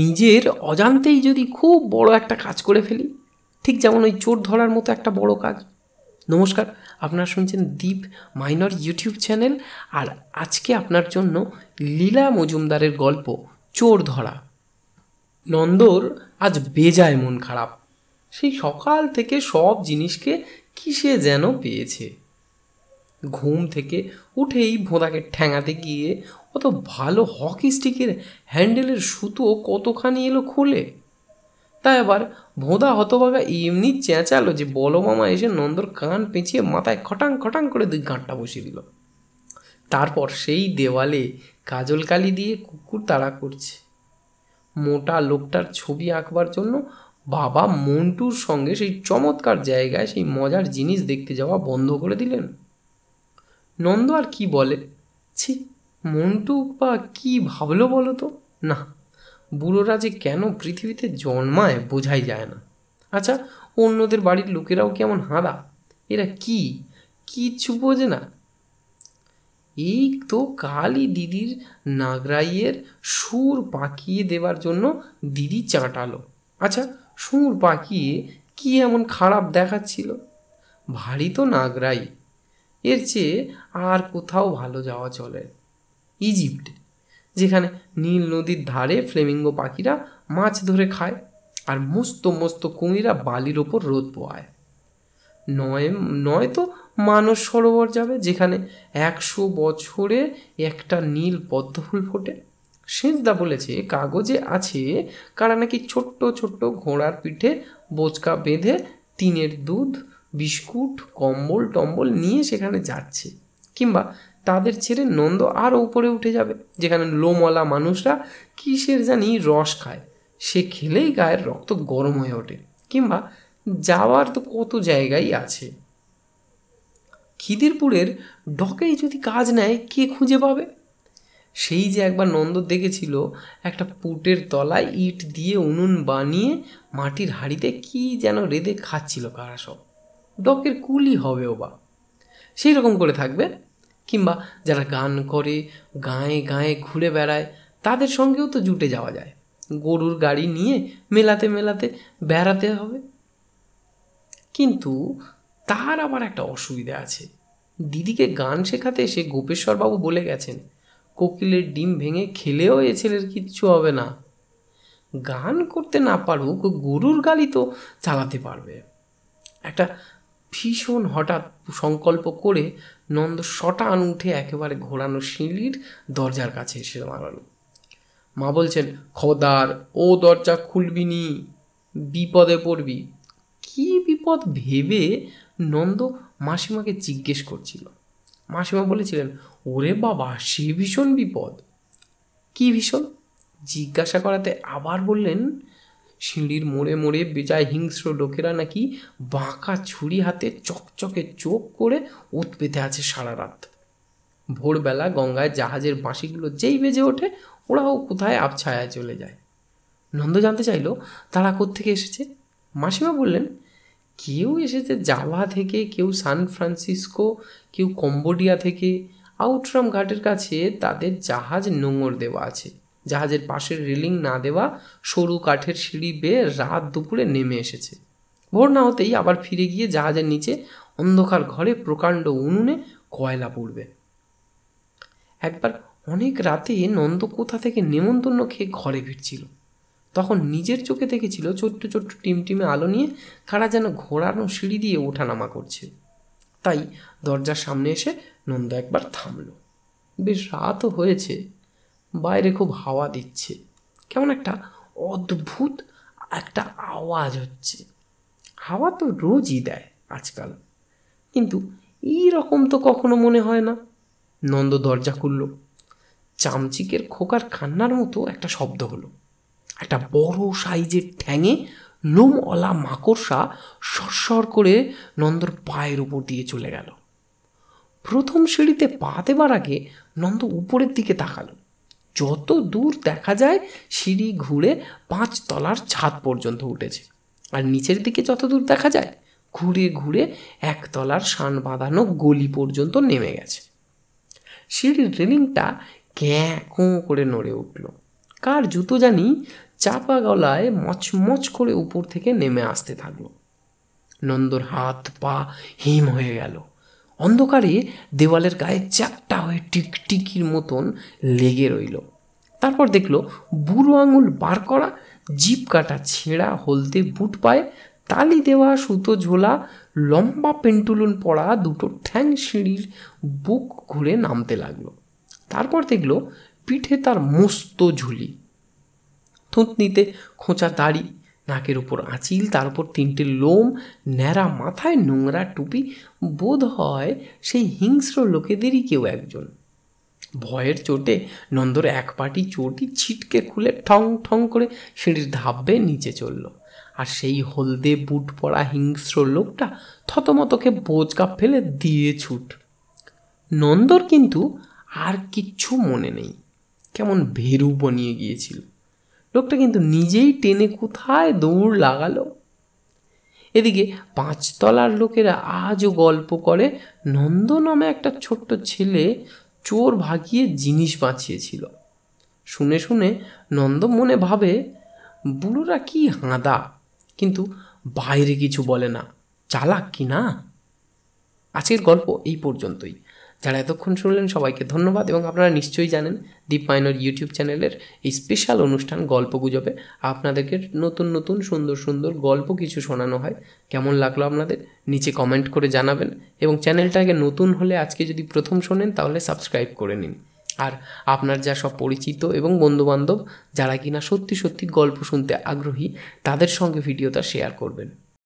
নিজের অজান্তেই যদি খুব বড় একটা কাজ করে ফেলি ঠিক যেমন ওই চোর ধরার মতো একটা বড় কাজ নমস্কার আপনারা শুনছেন দীপ মাইনর ইউটিউব চ্যানেল আর আজকে আপনার জন্য লীলা মজুমদারের গল্প চোর ধরা নন্দর আজ বেজায় মন খারাপ সেই সকাল থেকে সব জিনিসকে কিসে যেন পেয়েছে ঘুম থেকে উঠেই ভোঁদাকে ঠ্যাঙাতে গিয়ে অত ভালো হকি স্টিকের হ্যান্ডেলের সুতো কতখানি এলো খুলে তাই আবার ভোঁদা হতভাগা এমনি চেঁচালো যে বলো মামা এসে নন্দর কান পেঁচিয়ে মাথায় খটাং খটাং করে দুই গাঁটটা বসিয়ে দিল তারপর সেই দেওয়ালে কাজল কালি দিয়ে কুকুর তাড়া করছে মোটা লোকটার ছবি আঁকবার জন্য বাবা মন্টুর সঙ্গে সেই চমৎকার জায়গায় সেই মজার জিনিস দেখতে যাওয়া বন্ধ করে দিলেন নন্দ আর কি বলে ছি মন্টু বা কি ভাবলো বলো তো না বুড়োরা যে কেন পৃথিবীতে জন্মায় বোঝাই যায় না আচ্ছা অন্যদের বাড়ির লোকেরাও কেমন হাঁদা এরা কি কিচ্ছু বোঝে না এই তো কালই দিদির নাগরাইয়ের সুর পাকিয়ে দেবার জন্য দিদি চাঁটালো আচ্ছা সুর পাকিয়ে কি এমন খারাপ দেখাচ্ছিল ভারী তো নাগরাই এর চেয়ে আর কোথাও ভালো যাওয়া চলে ইজিপ্ট যেখানে নীল নদীর ধারে ফ্লেমিঙ্গো পাখিরা মাছ ধরে খায় আর মস্ত মস্ত কুমিরা বালির ওপর রোদ পোয়ায় নয় নয় তো মানস সরোবর যাবে যেখানে একশো বছরে একটা নীল পদ্মফুল ফোটে সেজদা বলেছে কাগজে আছে কারা নাকি ছোট্ট ছোট্ট ঘোড়ার পিঠে বোচকা বেঁধে টিনের দুধ বিস্কুট কম্বল টম্বল নিয়ে সেখানে যাচ্ছে কিংবা তাদের ছেড়ে নন্দ আরও উপরে উঠে যাবে যেখানে লোমলা মানুষরা কিসের জানি রস খায় সে খেলেই গায়ের রক্ত গরম হয়ে ওঠে কিংবা যাওয়ার তো কত জায়গাই আছে খিদিরপুরের ডকেই যদি কাজ নেয় কে খুঁজে পাবে সেই যে একবার নন্দ দেখেছিল একটা পুটের তলায় ইট দিয়ে উনুন বানিয়ে মাটির হাড়িতে কি যেন রেঁধে খাচ্ছিল কারা সব ডকের কুলি হবে ওবা বা সেই রকম করে থাকবে কিংবা যারা গান করে গায়ে গায়ে ঘুরে বেড়ায় তাদের সঙ্গেও তো জুটে যাওয়া যায় গরুর গাড়ি নিয়ে মেলাতে মেলাতে বেড়াতে হবে কিন্তু তার আবার একটা অসুবিধা আছে দিদিকে গান শেখাতে এসে গোপেশ্বরবাবু বলে গেছেন কোকিলের ডিম ভেঙে খেলেও এ ছেলের কিচ্ছু হবে না গান করতে না পারুক গরুর গাড়ি তো চালাতে পারবে একটা ভীষণ হঠাৎ সংকল্প করে নন্দ শটান উঠে একেবারে ঘোরানো সিঁড়ির দরজার কাছে এসে দাঁড়ালো মা বলছেন খবরদার ও দরজা খুলবি নি বিপদে পড়বি কি বিপদ ভেবে নন্দ মাসিমাকে জিজ্ঞেস করছিল মাসিমা বলেছিলেন ওরে বাবা সে ভীষণ বিপদ কি ভীষণ জিজ্ঞাসা করাতে আবার বললেন সিঁড়ির মোড়ে মোড়ে বেজায় হিংস্র লোকেরা নাকি বাঁকা ছুরি হাতে চকচকে চোখ করে উত পেতে আছে সারা রাত ভোরবেলা গঙ্গায় জাহাজের বাঁশিগুলো যেই বেজে ওঠে ওরাও কোথায় আবছায়ায় চলে যায় নন্দ জানতে চাইল তারা কোত্থেকে এসেছে মাসিমা বললেন কেউ এসেছে জাভা থেকে কেউ সান ফ্রান্সিসকো কেউ কম্বোডিয়া থেকে আউটরাম ঘাটের কাছে তাদের জাহাজ নোঙর দেওয়া আছে জাহাজের পাশের রেলিং না দেওয়া সরু কাঠের সিঁড়ি বেয়ে রাত দুপুরে নেমে এসেছে ভোর না হতেই আবার ফিরে গিয়ে জাহাজের নিচে অন্ধকার ঘরে প্রকাণ্ড উনুনে কয়লা পড়বে একবার অনেক রাতে নন্দ কোথা থেকে নেমন্তন্ন খেয়ে ঘরে ফিরছিল তখন নিজের চোখে দেখেছিল ছোট্ট ছোট্ট টিমটিমে আলো নিয়ে কারা যেন ঘোরানো সিঁড়ি দিয়ে ওঠানামা করছে তাই দরজার সামনে এসে নন্দ একবার থামল বেশ রাতও হয়েছে বাইরে খুব হাওয়া দিচ্ছে কেমন একটা অদ্ভুত একটা আওয়াজ হচ্ছে হাওয়া তো রোজই দেয় আজকাল কিন্তু এই রকম তো কখনো মনে হয় না নন্দ দরজা খুলল চামচিকের খোকার কান্নার মতো একটা শব্দ হলো একটা বড় সাইজের ঠ্যাঙে লোমওয়ালা মাকড়সা সরসর করে নন্দর পায়ের উপর দিয়ে চলে গেল প্রথম সিঁড়িতে পা দেবার আগে নন্দ উপরের দিকে তাকালো যত দূর দেখা যায় সিঁড়ি ঘুরে পাঁচ তলার ছাদ পর্যন্ত উঠেছে আর নিচের দিকে যত দূর দেখা যায় ঘুরে ঘুরে একতলার সান বাঁধানো গলি পর্যন্ত নেমে গেছে সিঁড়ির রেলিংটা ক্যাঁ কোঁ করে নড়ে উঠল কার জুতো জানি চাপা গলায় মচমচ করে উপর থেকে নেমে আসতে থাকলো নন্দর হাত পা হিম হয়ে গেল অন্ধকারে দেওয়ালের গায়ে চ্যাপটা হয়ে টিকটিকির মতন লেগে রইল তারপর দেখলো বুড়ো আঙুল বার করা জিপ কাটা ছেঁড়া হলদে বুট পায়ে তালি দেওয়া সুতো ঝোলা লম্বা পেন্টুলুন পড়া দুটো ঠ্যাং সিঁড়ির বুক ঘুরে নামতে লাগলো তারপর দেখলো পিঠে তার মস্ত ঝুলি থুতনিতে খোঁচা দাড়ি নাকের উপর আঁচিল তার উপর তিনটে লোম ন্যাড়া মাথায় নোংরা টুপি বোধ হয় সেই হিংস্র লোকেদেরই কেউ একজন ভয়ের চোটে নন্দর এক পাটি চটি ছিটকে খুলে ঠং ঠং করে সিঁড়ির ধাপবে নিচে চলল আর সেই হলদে বুট পড়া হিংস্র লোকটা থতমতকে বোঝকা ফেলে দিয়ে ছুট নন্দর কিন্তু আর কিচ্ছু মনে নেই কেমন ভেরু বনিয়ে গিয়েছিল লোকটা কিন্তু নিজেই টেনে কোথায় দৌড় লাগালো এদিকে পাঁচতলার লোকেরা আজও গল্প করে নন্দ নামে একটা ছোট্ট ছেলে চোর ভাগিয়ে জিনিস বাঁচিয়েছিল শুনে শুনে নন্দ মনে ভাবে বুড়োরা কি হাঁদা কিন্তু বাইরে কিছু বলে না চালাক কি না আজকের গল্প এই পর্যন্তই যারা এতক্ষণ শুনলেন সবাইকে ধন্যবাদ এবং আপনারা নিশ্চয়ই জানেন দীপ মাইনর ইউটিউব চ্যানেলের এই স্পেশাল অনুষ্ঠান গল্প গুজবে আপনাদেরকে নতুন নতুন সুন্দর সুন্দর গল্প কিছু শোনানো হয় কেমন লাগলো আপনাদের নিচে কমেন্ট করে জানাবেন এবং চ্যানেলটাকে নতুন হলে আজকে যদি প্রথম শোনেন তাহলে সাবস্ক্রাইব করে নিন আর আপনার যা সব পরিচিত এবং বন্ধুবান্ধব যারা কিনা সত্যি সত্যি গল্প শুনতে আগ্রহী তাদের সঙ্গে ভিডিওটা শেয়ার করবেন